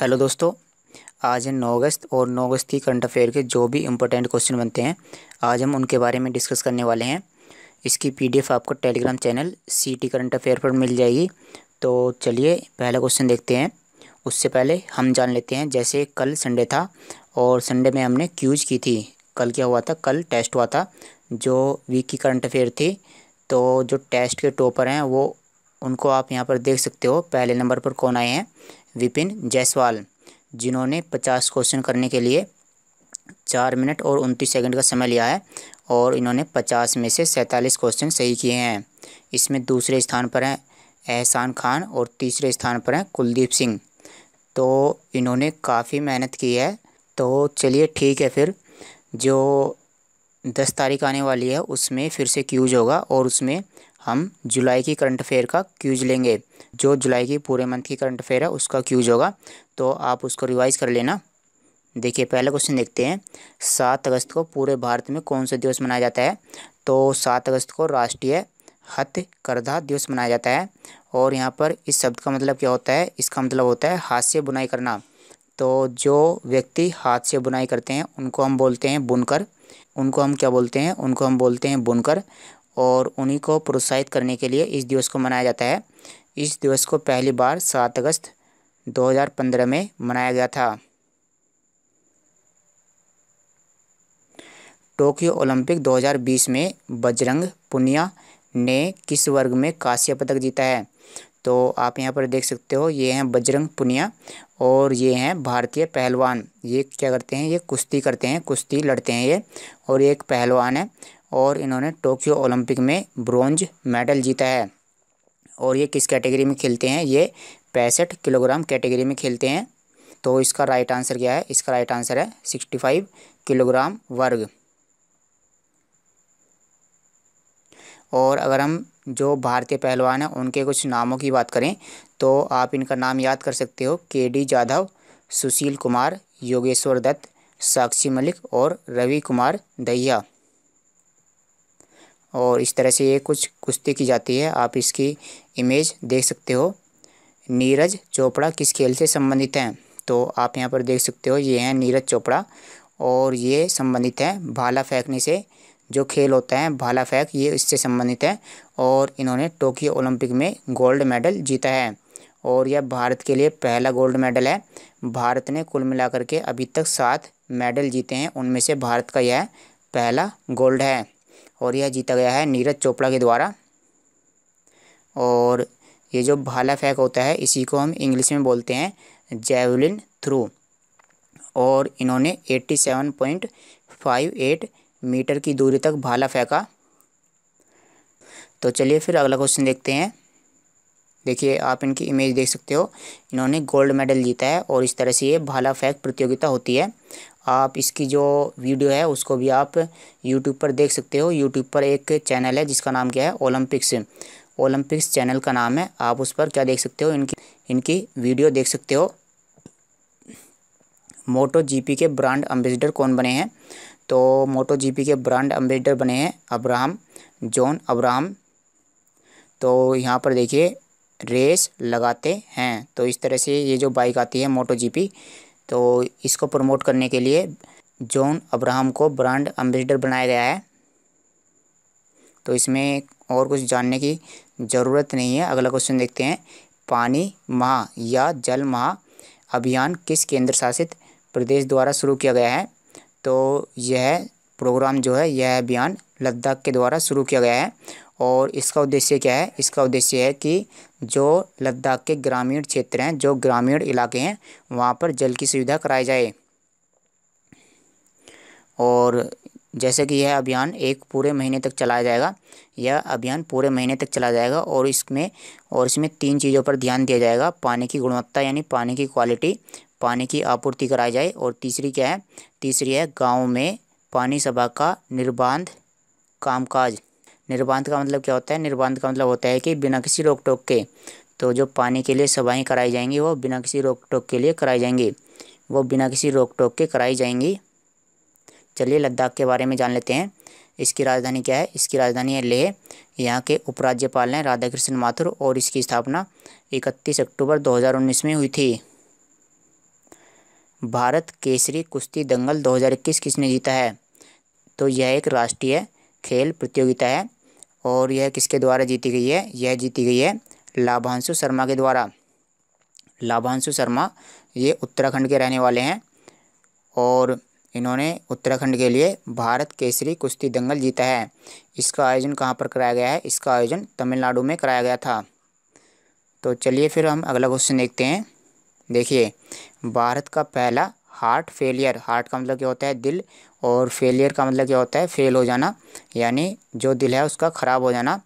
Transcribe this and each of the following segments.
hello दोस्तों आज है नौ अगस्त और नौ अगस्त की करंट अफेयर के जो भी इम्पोर्टेंट क्वेश्चन बनते हैं आज हम उनके बारे में डिस्कस करने वाले हैं इसकी पीडीएफ आपको Telegram channel C T current affair पर मिल जाएगी तो चलिए पहला क्वेश्चन देखते हैं उससे पहले हम जान लेते हैं जैसे कल संडे था और संडे में हमने क्यूज की थी कल क्या हुआ था कल टेस्ट हुआ था जो वीक की करंट अफेयर थी तो जो टेस्ट के टॉपर हैं वो उनको आप यहाँ पर देख सकते हो पहले नंबर पर कौन आए हैं विपिन जायसवाल जिन्होंने पचास क्वेश्चन करने के लिए चार मिनट और उनतीस सेकंड का समय लिया है और इन्होंने पचास में से सैंतालीस क्वेश्चन सही किए हैं इसमें दूसरे स्थान पर हैं एहसान खान और तीसरे स्थान पर हैं कुलदीप सिंह तो इन्होंने काफ़ी मेहनत की है तो चलिए ठीक है फिर जो दस तारीख आने वाली है उसमें फिर से क्यूज होगा और उसमें हम जुलाई की करंट अफेयर का क्यूज लेंगे जो जुलाई की पूरे मंथ की करंट अफेयर है उसका क्यूज होगा तो आप उसको रिवाइज कर लेना देखिए पहला क्वेश्चन देखते हैं सात अगस्त को पूरे भारत में कौन सा दिवस मनाया जाता है तो सात अगस्त को राष्ट्रीय हथकरघा दिवस मनाया जाता है और यहाँ पर इस शब्द का मतलब क्या होता है इसका मतलब होता है हाथ से बुनाई करना तो जो व्यक्ति हाथ से बुनाई करते हैं उनको हम बोलते हैं बुनकर उनको हम क्या बोलते हैं उनको हम बोलते हैं बुनकर और उन्हीं को प्रोत्साहित करने के लिए इस दिवस को मनाया जाता है इस दिवस को पहली बार सात अगस्त 2015 में मनाया गया था टोक्यो ओलंपिक 2020 में बजरंग पुनिया ने किस वर्ग में कांस्य पदक जीता है तो आप यहाँ पर देख सकते हो ये हैं बजरंग पुनिया और ये हैं भारतीय पहलवान ये क्या करते हैं ये कुश्ती करते हैं कुश्ती लड़ते हैं ये और ये एक पहलवान है और इन्होंने टोक्यो ओलंपिक में ब्रॉन्ज मेडल जीता है और ये किस कैटेगरी में खेलते हैं ये पैंसठ किलोग्राम कैटेगरी में खेलते हैं तो इसका राइट आंसर क्या है इसका राइट आंसर है सिक्सटी फाइव किलोग्राम वर्ग और अगर हम जो भारतीय पहलवान हैं उनके कुछ नामों की बात करें तो आप इनका नाम याद कर सकते हो के डी जाधव सुशील कुमार योगेश्वर दत्त साक्षी मलिक और रवि कुमार दहिया और इस तरह से ये कुछ कुश्ती की जाती है आप इसकी इमेज देख सकते हो नीरज चोपड़ा किस खेल से संबंधित हैं तो आप यहाँ पर देख सकते हो ये हैं नीरज चोपड़ा और ये संबंधित हैं भाला फेंकने से जो खेल होता है भाला फेंक ये इससे संबंधित है और इन्होंने टोक्यो ओलंपिक में गोल्ड मेडल जीता है और यह भारत के लिए पहला गोल्ड मेडल है भारत ने कुल मिलाकर के अभी तक सात मेडल जीते हैं उनमें से भारत का यह पहला गोल्ड है और यह जीता गया है नीरज चोपड़ा के द्वारा और ये जो भाला फेंक होता है इसी को हम इंग्लिश में बोलते हैं जेवलिन थ्रू और इन्होंने 87.58 मीटर की दूरी तक भाला फेंका तो चलिए फिर अगला क्वेश्चन देखते हैं देखिए आप इनकी इमेज देख सकते हो इन्होंने गोल्ड मेडल जीता है और इस तरह से ये भाला फेंक प्रतियोगिता होती है आप इसकी जो वीडियो है उसको भी आप यूट्यूब पर देख सकते हो यूट्यूब पर एक चैनल है जिसका नाम क्या है ओलंपिक्स ओलंपिक्स चैनल का नाम है आप उस पर क्या देख सकते हो इनकी इनकी वीडियो देख सकते हो मोटो जीपी के ब्रांड एम्बेसडर कौन बने हैं तो मोटो जीपी के ब्रांड एम्बेसडर बने हैं अब्राहम जॉन अब्राहम तो यहाँ पर देखिए रेस लगाते हैं तो इस तरह से ये जो बाइक आती है मोटो जी तो इसको प्रमोट करने के लिए जॉन अब्राहम को ब्रांड एम्बेसडर बनाया गया है तो इसमें और कुछ जानने की ज़रूरत नहीं है अगला क्वेश्चन देखते हैं पानी महा या जल महा अभियान किस केंद्र शासित प्रदेश द्वारा शुरू किया गया है तो यह प्रोग्राम जो है यह अभियान लद्दाख के द्वारा शुरू किया गया है और इसका उद्देश्य क्या है इसका उद्देश्य है कि जो लद्दाख के ग्रामीण क्षेत्र हैं जो ग्रामीण इलाके हैं वहाँ पर जल की सुविधा कराई जाए और जैसे कि यह अभियान एक पूरे महीने तक चलाया जाएगा यह अभियान पूरे महीने तक चलाया जाएगा और इसमें और इसमें तीन चीज़ों पर ध्यान दिया जाएगा पानी की गुणवत्ता यानी पानी की क्वालिटी पानी की आपूर्ति कराई जाए और तीसरी क्या है तीसरी है गाँव में पानी सभा का निर्बाध कामकाज निर्बाध का मतलब क्या होता है निर्बाध का मतलब होता है कि बिना किसी रोक टोक के तो जो पानी के लिए सभाएँ कराई जाएंगी वो बिना किसी रोक टोक के लिए कराई जाएंगी वो बिना किसी रोक टोक के कराई जाएंगी चलिए लद्दाख के बारे में जान लेते हैं इसकी राजधानी क्या है इसकी राजधानी है लेह यहाँ के उपराज्यपाल हैं राधा कृष्ण माथुर और इसकी स्थापना इकतीस अक्टूबर दो में हुई थी भारत केसरी कुश्ती दंगल 2021 किसने जीता है तो यह एक राष्ट्रीय खेल प्रतियोगिता है और यह किसके द्वारा जीती गई है यह जीती गई है लाभांशु शर्मा के द्वारा लाभांशु शर्मा ये उत्तराखंड के रहने वाले हैं और इन्होंने उत्तराखंड के लिए भारत केसरी कुश्ती दंगल जीता है इसका आयोजन कहाँ पर कराया गया है इसका आयोजन तमिलनाडु में कराया गया था तो चलिए फिर हम अगला क्वेश्चन देखते हैं देखिए भारत का पहला हार्ट फेलियर हार्ट का मतलब क्या होता है दिल और फेलियर का मतलब क्या होता है फेल हो जाना यानी जो दिल है उसका ख़राब हो जाना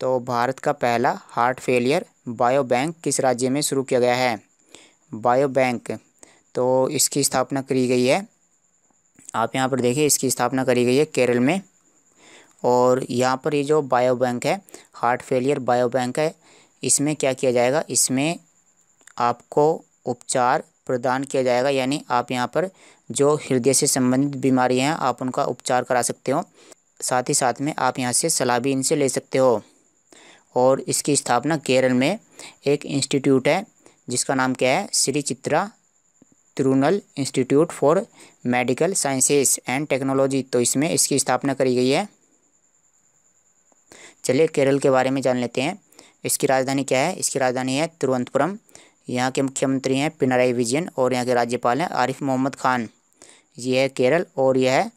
तो भारत का पहला हार्ट फेलियर बायो बैंक किस राज्य में शुरू किया गया है बायो बैंक तो इसकी स्थापना करी गई है आप यहाँ पर देखिए इसकी स्थापना करी गई है केरल में और यहाँ पर ये यह जो बायो बैंक है हार्ट फेलियर बायो बैंक है इसमें क्या किया जाएगा इसमें आपको उपचार प्रदान किया जाएगा यानी आप यहाँ पर जो हृदय से संबंधित बीमारियाँ हैं आप उनका उपचार करा सकते हो साथ ही साथ में आप यहाँ से सलाह भी इनसे ले सकते हो और इसकी स्थापना केरल में एक इंस्टीट्यूट है जिसका नाम क्या है Shri Chitra Thirunal institute for medical sciences and technology तो इसमें इसकी स्थापना करी गई है चलिए केरल के बारे में जान लेते हैं इसकी राजधानी क्या है इसकी राजधानी है तिरुवनंतपुरम यहाँ के मुख्यमंत्री हैं पिनाराई विजयन और यहाँ के राज्यपाल हैं आरिफ मोहम्मद खान ये है केरल और यह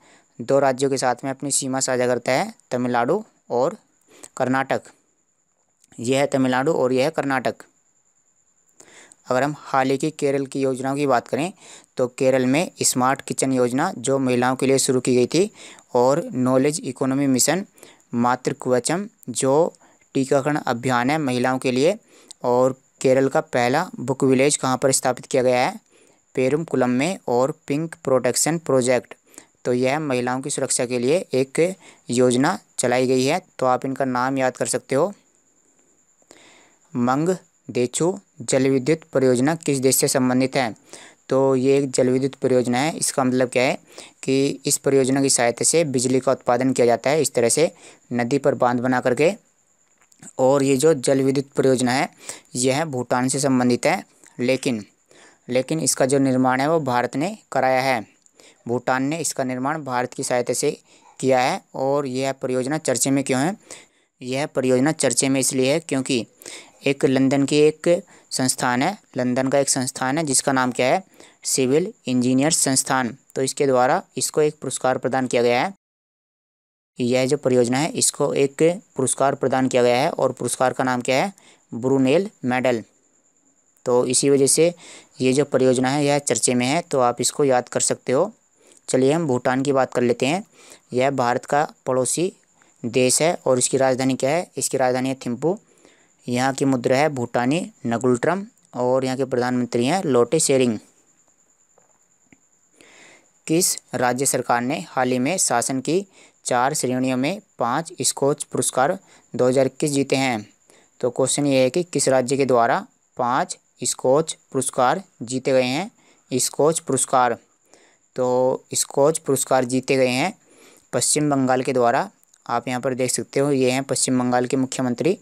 दो राज्यों के साथ में अपनी सीमा साझा करता है तमिलनाडु और कर्नाटक यह है तमिलनाडु और यह है कर्नाटक अगर हम हाल ही की केरल की योजनाओं की बात करें तो केरल में स्मार्ट किचन योजना जो महिलाओं के लिए शुरू की गई थी और नॉलेज इकोनॉमी मिशन मातृकुवचम जो टीकाकरण अभियान है महिलाओं के लिए और केरल का पहला बुक विलेज कहाँ पर स्थापित किया गया है पेरुमकुलम में और पिंक प्रोटेक्शन प्रोजेक्ट तो यह महिलाओं की सुरक्षा के लिए एक योजना चलाई गई है तो आप इनका नाम याद कर सकते हो मंग देचू जल विद्युत परियोजना किस देश से संबंधित है तो ये एक जल विद्युत परियोजना है इसका मतलब क्या है कि इस परियोजना की सहायता से बिजली का उत्पादन किया जाता है इस तरह से नदी पर बांध बना करके और ये जो जल विद्युत परियोजना है यह भूटान से संबंधित है लेकिन लेकिन इसका जो निर्माण है वो भारत ने कराया है भूटान ने इसका निर्माण भारत की सहायता से किया है और यह परियोजना चर्चे में क्यों है यह परियोजना चर्चे में इसलिए है क्योंकि एक लंदन की एक संस्थान है लंदन का एक संस्थान है जिसका नाम क्या है सिविल इंजीनियर संस्थान तो इसके द्वारा इसको एक पुरस्कार प्रदान किया गया है यह जो परियोजना है इसको एक पुरस्कार प्रदान किया गया है और पुरस्कार का नाम क्या है ब्रूनेल मेडल तो इसी वजह से ये जो परियोजना है यह चर्चे में है तो आप इसको याद कर सकते हो चलिए हम भूटान की बात कर लेते हैं यह भारत का पड़ोसी देश है और इसकी राजधानी क्या है इसकी राजधानी है थिम्पू यहाँ की मुद्रा है भूटानी नगुलट्रम और यहाँ के प्रधानमंत्री हैं लोटे शेरिंग किस राज्य सरकार ने हाल ही में शासन की चार श्रेणियों में पाँच स्कोच पुरस्कार 2021 जीते हैं तो क्वेश्चन ये है कि किस राज्य के द्वारा पाँच स्कोच पुरस्कार जीते गए हैं स्कोच पुरस्कार तो स्कोच पुरस्कार जीते गए हैं पश्चिम बंगाल के द्वारा आप यहाँ पर देख सकते हो ये हैं पश्चिम बंगाल के मुख्यमंत्री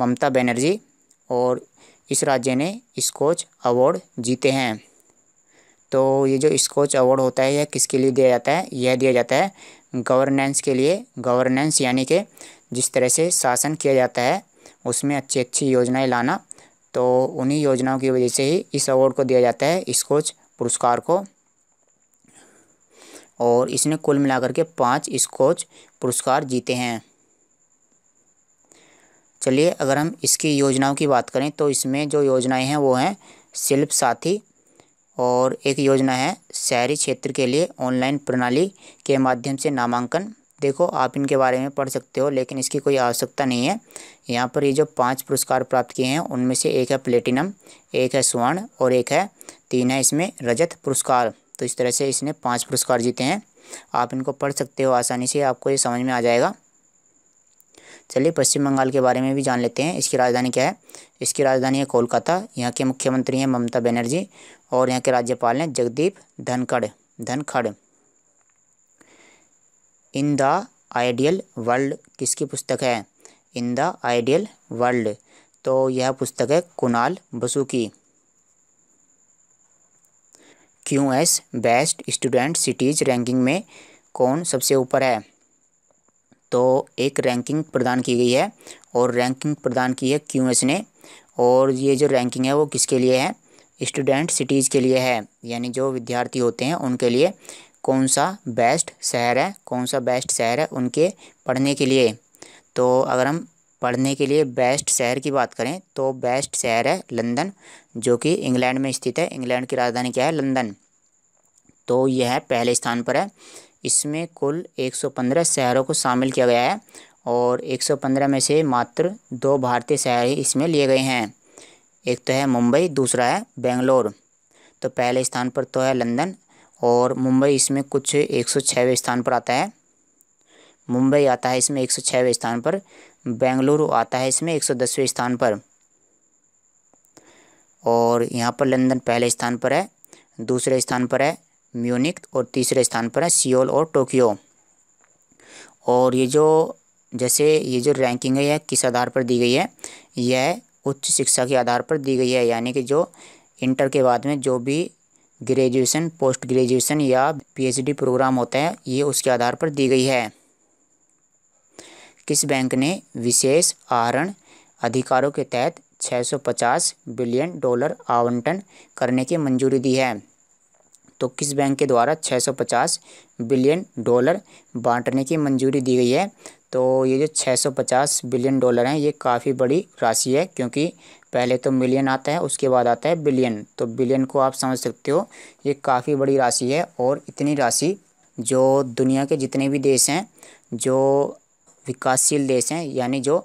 ममता बनर्जी और इस राज्य ने स्कोच अवार्ड जीते हैं तो ये जो स्कोच अवार्ड होता है यह किसके लिए दिया जाता है यह दिया जाता है गवर्नेंस के लिए गवर्नेंस यानी कि जिस तरह से शासन किया जाता है उसमें अच्छी अच्छी योजनाएं लाना तो उन्हीं योजनाओं की वजह से ही इस अवार्ड को दिया जाता है कोच पुरस्कार को और इसने कुल मिलाकर के पाँच कोच पुरस्कार जीते हैं चलिए अगर हम इसकी योजनाओं की बात करें तो इसमें जो योजनाएं हैं वो हैं शिल्प साथी और एक योजना है शहरी क्षेत्र के लिए ऑनलाइन प्रणाली के माध्यम से नामांकन देखो आप इनके बारे में पढ़ सकते हो लेकिन इसकी कोई आवश्यकता नहीं है यहाँ पर ये जो पांच पुरस्कार प्राप्त किए हैं उनमें से एक है प्लेटिनम एक है स्वर्ण और एक है तीन है इसमें रजत पुरस्कार तो इस तरह से इसने पाँच पुरस्कार जीते हैं आप इनको पढ़ सकते हो आसानी से आपको ये समझ में आ जाएगा चलिए पश्चिम बंगाल के बारे में भी जान लेते हैं इसकी राजधानी क्या है इसकी राजधानी है कोलकाता यहाँ के मुख्यमंत्री हैं ममता बनर्जी और यहाँ के राज्यपाल हैं Jagdeep Dhankhar Dhankhar in the ideal world किसकी पुस्तक है इन द आइडियल वर्ल्ड तो यह पुस्तक है कुणाल बसु की Q S best student cities ranking में कौन सबसे ऊपर है तो एक रैंकिंग प्रदान की गई है और रैंकिंग प्रदान की है क्यू ने और ये जो रैंकिंग है वो किसके लिए है स्टूडेंट सिटीज़ के लिए है यानी जो विद्यार्थी होते हैं उनके लिए कौन सा बेस्ट शहर है कौन सा बेस्ट शहर है उनके पढ़ने के लिए तो अगर हम पढ़ने के लिए बेस्ट शहर की बात करें तो बेस्ट शहर है लंदन जो कि इंग्लैंड में स्थित है इंग्लैंड की राजधानी क्या है लंदन तो यह पहले स्थान पर है इसमें कुल 115 शहरों को शामिल किया गया है और 115 में से मात्र दो भारतीय शहर ही इसमें लिए गए हैं एक तो है मुंबई दूसरा है बेंगलोर तो पहले स्थान पर तो है लंदन और मुंबई इसमें कुछ एक सौ स्थान पर आता है मुंबई आता है इसमें एक सौ स्थान पर बेंगलुरु आता है इसमें एक सौ दसवें स्थान पर और यहाँ पर लंदन पहले स्थान पर है दूसरे स्थान पर है म्यूनिक और तीसरे स्थान पर है सियोल और टोक्यो और ये जो जैसे ये जो रैंकिंग है यह किस आधार पर दी गई है यह उच्च शिक्षा के आधार पर दी गई है यानी कि जो इंटर के बाद में जो भी ग्रेजुएशन पोस्ट ग्रेजुएशन या पीएचडी प्रोग्राम होता है ये उसके आधार पर दी गई है किस बैंक ने विशेष आहरण अधिकारों के तहत 650 बिलियन डॉलर आवंटन करने की मंजूरी दी है तो किस बैंक के द्वारा 650 बिलियन डॉलर बांटने की मंजूरी दी गई है तो ये जो 650 बिलियन डॉलर हैं ये काफ़ी बड़ी राशि है क्योंकि पहले तो मिलियन आता है उसके बाद आता है बिलियन तो बिलियन को आप समझ सकते हो ये काफ़ी बड़ी राशि है और इतनी राशि जो दुनिया के जितने भी देश हैं जो विकासशील देश हैं यानी जो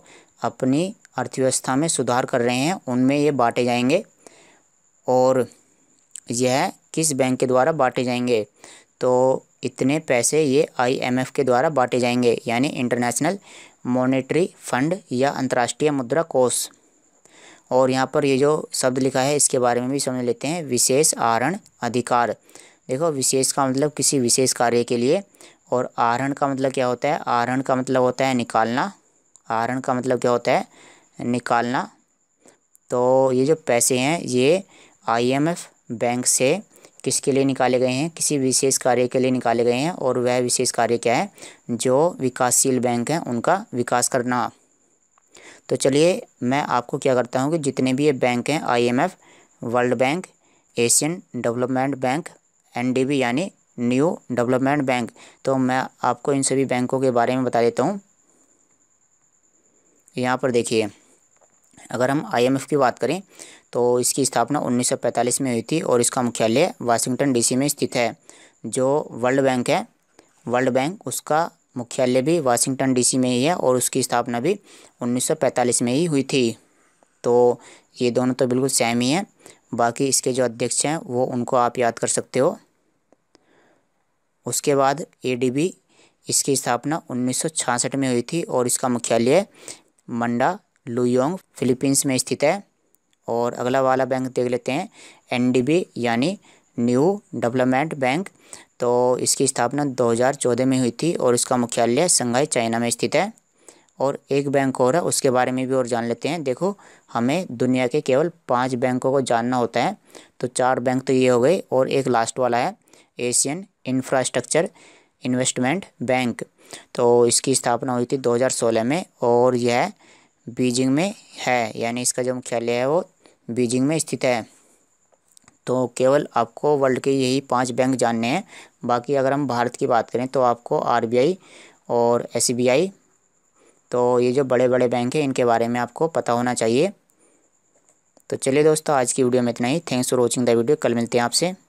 अपनी अर्थव्यवस्था में सुधार कर रहे हैं उनमें ये बांटे जाएंगे और यह किस बैंक के द्वारा बांटे जाएंगे तो इतने पैसे ये आईएमएफ के द्वारा बांटे जाएंगे यानी इंटरनेशनल मॉनेटरी फंड या अंतर्राष्ट्रीय मुद्रा कोष और यहाँ पर ये जो शब्द लिखा है इसके बारे में भी समझ लेते हैं विशेष आहरण अधिकार देखो विशेष का मतलब किसी विशेष कार्य के लिए और आहरण का मतलब क्या होता है आहरण का मतलब होता है निकालना आहरण का मतलब क्या होता है निकालना तो ये जो पैसे हैं ये आईएमएफ बैंक से किसके लिए निकाले गए हैं किसी विशेष कार्य के लिए निकाले गए हैं और वह विशेष कार्य क्या है जो विकासशील बैंक हैं उनका विकास करना तो चलिए मैं आपको क्या करता हूँ कि जितने भी ये बैंक हैं IMF world bank Asian development bank NDB यानी न्यू डेवलपमेंट बैंक तो मैं आपको इन सभी बैंकों के बारे में बता देता हूँ यहाँ पर देखिए अगर हम आईएमएफ की बात करें तो इसकी स्थापना 1945 में हुई थी और इसका मुख्यालय वाशिंगटन डीसी में स्थित है जो वर्ल्ड बैंक है वर्ल्ड बैंक उसका मुख्यालय भी वाशिंगटन डीसी में ही है और उसकी स्थापना भी 1945 में ही हुई थी तो ये दोनों तो बिल्कुल सेम ही हैं बाकी इसके जो अध्यक्ष हैं वो उनको आप याद कर सकते हो उसके बाद ए इसकी स्थापना 1966 में हुई थी और इसका मुख्यालय मंडा लुयोंग फिलीपींस में स्थित है और अगला वाला बैंक देख लेते हैं एनडीबी यानी न्यू डेवलपमेंट बैंक तो इसकी स्थापना 2014 में हुई थी और इसका मुख्यालय संघाई चाइना में स्थित है और एक बैंक और है उसके बारे में भी और जान लेते हैं देखो हमें दुनिया के केवल पांच बैंकों को जानना होता है तो चार बैंक तो ये हो गए और एक लास्ट वाला है एशियन इंफ्रास्ट्रक्चर इन्वेस्टमेंट बैंक तो इसकी स्थापना हुई थी दो में और यह बीजिंग में है यानी इसका जो मुख्यालय है वो बीजिंग में स्थित है तो केवल आपको वर्ल्ड के यही पांच बैंक जानने हैं बाकी अगर हम भारत की बात करें तो आपको आरबीआई और एसबीआई तो ये जो बड़े बड़े बैंक हैं इनके बारे में आपको पता होना चाहिए तो चलिए दोस्तों आज की वीडियो में इतना ही thanks for watching the video कल मिलते हैं आपसे